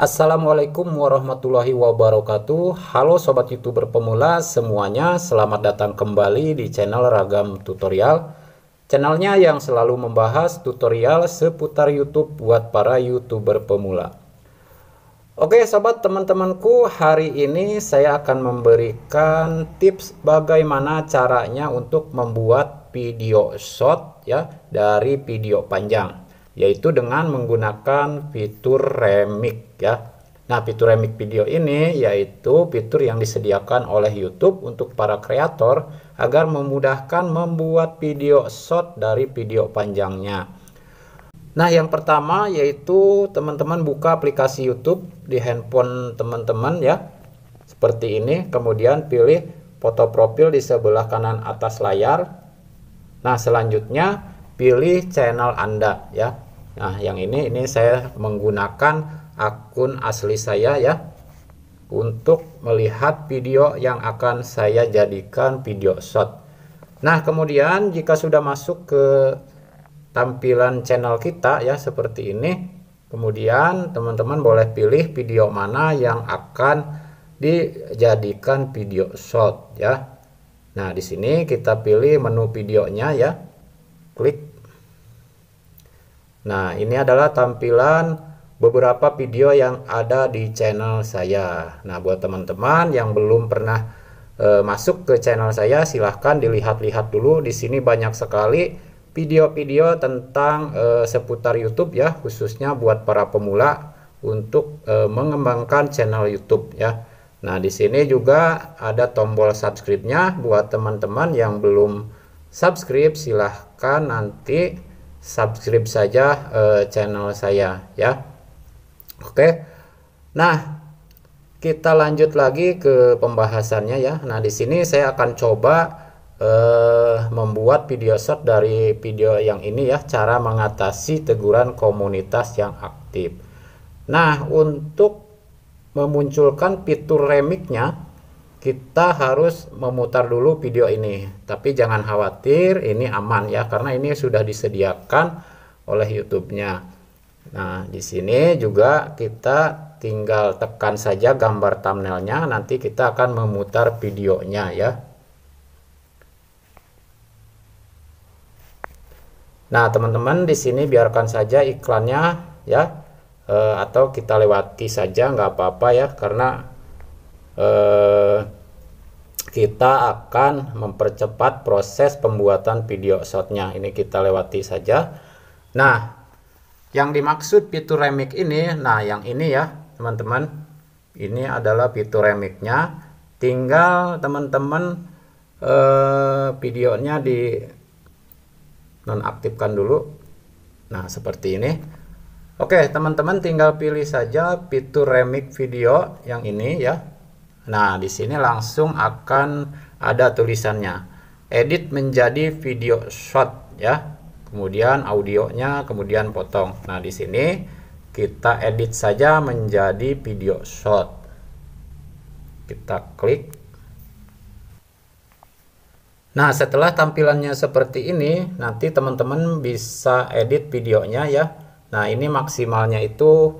Assalamualaikum warahmatullahi wabarakatuh Halo Sobat Youtuber Pemula semuanya Selamat datang kembali di channel Ragam Tutorial Channelnya yang selalu membahas tutorial seputar Youtube buat para Youtuber Pemula Oke sobat teman-temanku hari ini saya akan memberikan tips bagaimana caranya untuk membuat video short ya dari video panjang yaitu dengan menggunakan fitur remix ya. Nah, fitur remix video ini yaitu fitur yang disediakan oleh YouTube untuk para kreator agar memudahkan membuat video short dari video panjangnya. Nah, yang pertama yaitu teman-teman buka aplikasi YouTube di handphone teman-teman ya. Seperti ini, kemudian pilih foto profil di sebelah kanan atas layar. Nah, selanjutnya pilih channel Anda ya. Nah, yang ini ini saya menggunakan akun asli saya ya untuk melihat video yang akan saya jadikan video shot. Nah, kemudian jika sudah masuk ke tampilan channel kita ya seperti ini, kemudian teman-teman boleh pilih video mana yang akan dijadikan video shot ya. Nah, di sini kita pilih menu videonya ya. Klik Nah, ini adalah tampilan beberapa video yang ada di channel saya. Nah, buat teman-teman yang belum pernah e, masuk ke channel saya, silahkan dilihat-lihat dulu. Di sini banyak sekali video-video tentang e, seputar YouTube ya, khususnya buat para pemula untuk e, mengembangkan channel YouTube ya. Nah, di sini juga ada tombol subscribe-nya buat teman-teman yang belum subscribe, silahkan nanti subscribe saja uh, channel saya ya oke okay. nah kita lanjut lagi ke pembahasannya ya nah di sini saya akan coba uh, membuat video short dari video yang ini ya cara mengatasi teguran komunitas yang aktif nah untuk memunculkan fitur remiknya kita harus memutar dulu video ini. Tapi jangan khawatir, ini aman ya karena ini sudah disediakan oleh YouTube-nya. Nah, di sini juga kita tinggal tekan saja gambar thumbnailnya, nanti kita akan memutar videonya ya. Nah, teman-teman di sini biarkan saja iklannya ya. E, atau kita lewati saja nggak apa-apa ya karena e, kita akan mempercepat proses pembuatan video shotnya ini kita lewati saja nah yang dimaksud fitur remix ini nah yang ini ya teman-teman ini adalah fitur remixnya tinggal teman-teman eh, videonya di nonaktifkan dulu nah seperti ini oke teman-teman tinggal pilih saja fitur remix video yang ini ya Nah, di sini langsung akan ada tulisannya. Edit menjadi video shot ya. Kemudian audionya, kemudian potong. Nah, di sini kita edit saja menjadi video shot. Kita klik. Nah, setelah tampilannya seperti ini, nanti teman-teman bisa edit videonya ya. Nah, ini maksimalnya itu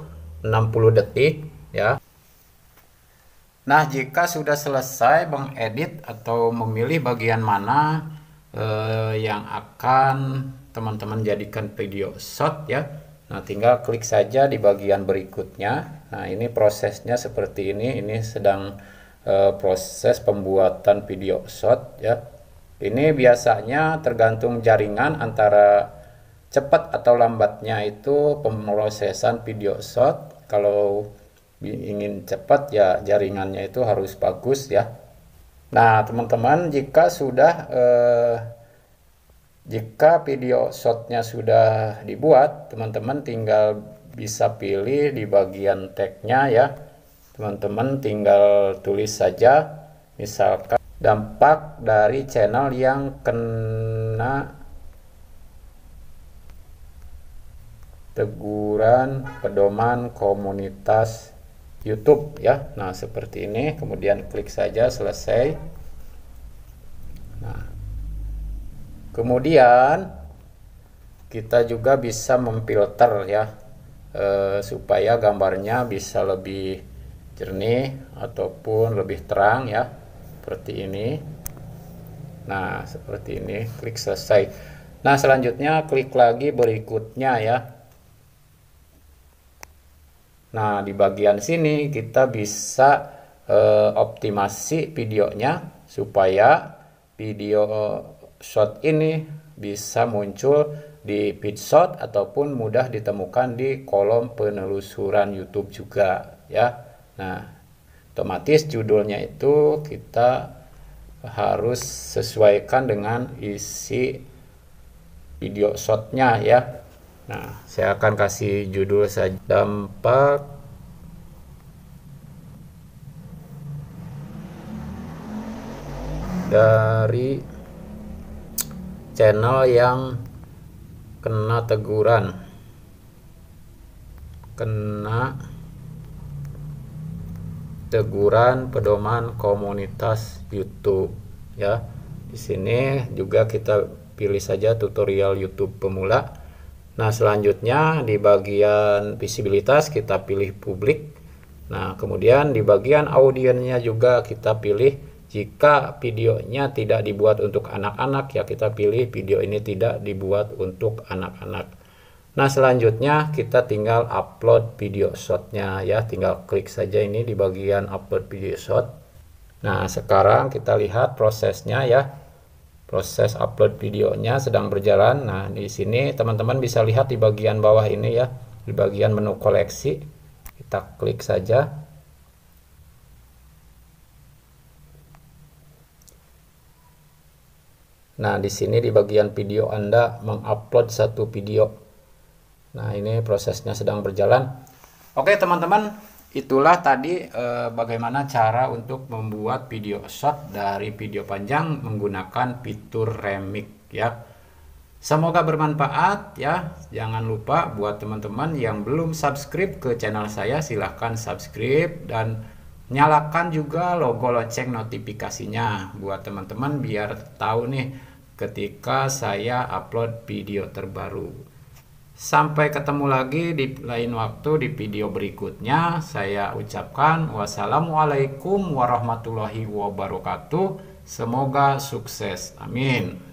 60 detik Nah, jika sudah selesai mengedit atau memilih bagian mana eh, yang akan teman-teman jadikan video shot ya. Nah, tinggal klik saja di bagian berikutnya. Nah, ini prosesnya seperti ini. Ini sedang eh, proses pembuatan video shot ya. Ini biasanya tergantung jaringan antara cepat atau lambatnya itu pemrosesan video shot. Kalau ingin cepat ya jaringannya itu harus bagus ya. Nah teman-teman jika sudah eh, jika video shotnya sudah dibuat teman-teman tinggal bisa pilih di bagian tagnya ya teman-teman tinggal tulis saja misalkan dampak dari channel yang kena teguran pedoman komunitas YouTube ya. Nah, seperti ini, kemudian klik saja selesai. Nah. Kemudian kita juga bisa memfilter ya e, supaya gambarnya bisa lebih jernih ataupun lebih terang ya seperti ini. Nah, seperti ini, klik selesai. Nah, selanjutnya klik lagi berikutnya ya. Nah, di bagian sini kita bisa eh, optimasi videonya supaya video eh, shot ini bisa muncul di feed shot ataupun mudah ditemukan di kolom penelusuran YouTube juga ya. Nah, otomatis judulnya itu kita harus sesuaikan dengan isi video shotnya ya Nah, saya akan kasih judul saja dampak dari channel yang kena teguran kena teguran pedoman komunitas YouTube ya di sini juga kita pilih saja tutorial YouTube pemula Nah, selanjutnya di bagian visibilitas kita pilih publik. Nah, kemudian di bagian audiennya juga kita pilih jika videonya tidak dibuat untuk anak-anak ya kita pilih video ini tidak dibuat untuk anak-anak. Nah, selanjutnya kita tinggal upload video shotnya ya, tinggal klik saja ini di bagian upload video shot. Nah, sekarang kita lihat prosesnya ya proses upload videonya sedang berjalan. Nah, di sini teman-teman bisa lihat di bagian bawah ini ya, di bagian menu koleksi. Kita klik saja. Nah, di sini di bagian video Anda mengupload satu video. Nah, ini prosesnya sedang berjalan. Oke, teman-teman, itulah tadi e, bagaimana cara untuk membuat video shot dari video panjang menggunakan fitur remix ya semoga bermanfaat ya jangan lupa buat teman-teman yang belum subscribe ke channel saya silahkan subscribe dan nyalakan juga logo lonceng notifikasinya buat teman-teman biar tahu nih ketika saya upload video terbaru Sampai ketemu lagi di lain waktu di video berikutnya. Saya ucapkan wassalamualaikum warahmatullahi wabarakatuh. Semoga sukses. Amin.